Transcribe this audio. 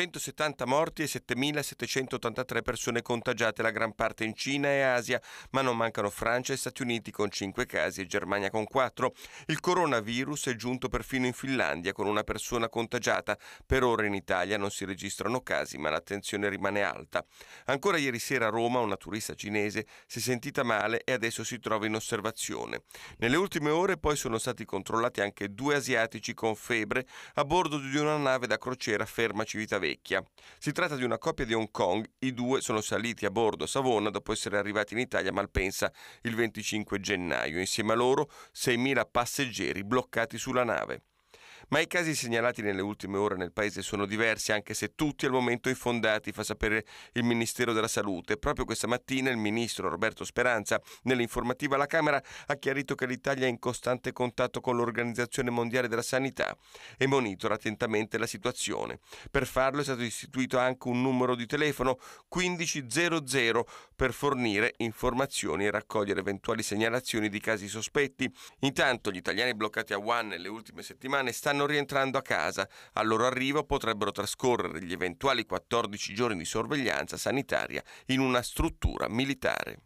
170 morti e 7.783 persone contagiate, la gran parte in Cina e Asia, ma non mancano Francia e Stati Uniti con 5 casi e Germania con 4. Il coronavirus è giunto perfino in Finlandia con una persona contagiata. Per ora in Italia non si registrano casi, ma l'attenzione rimane alta. Ancora ieri sera a Roma una turista cinese si è sentita male e adesso si trova in osservazione. Nelle ultime ore poi sono stati controllati anche due asiatici con febbre a bordo di una nave da crociera ferma Civitavecchia Vecchia. Si tratta di una coppia di Hong Kong, i due sono saliti a bordo a Savona dopo essere arrivati in Italia a Malpensa il 25 gennaio, insieme a loro 6.000 passeggeri bloccati sulla nave. Ma i casi segnalati nelle ultime ore nel paese sono diversi, anche se tutti al momento infondati, fa sapere il Ministero della Salute. Proprio questa mattina il ministro Roberto Speranza, nell'informativa alla Camera, ha chiarito che l'Italia è in costante contatto con l'Organizzazione Mondiale della Sanità e monitora attentamente la situazione. Per farlo è stato istituito anche un numero di telefono 1500 per fornire informazioni e raccogliere eventuali segnalazioni di casi sospetti. Intanto gli italiani bloccati a Wuhan nelle ultime settimane stanno stanno rientrando a casa. Al loro arrivo potrebbero trascorrere gli eventuali 14 giorni di sorveglianza sanitaria in una struttura militare.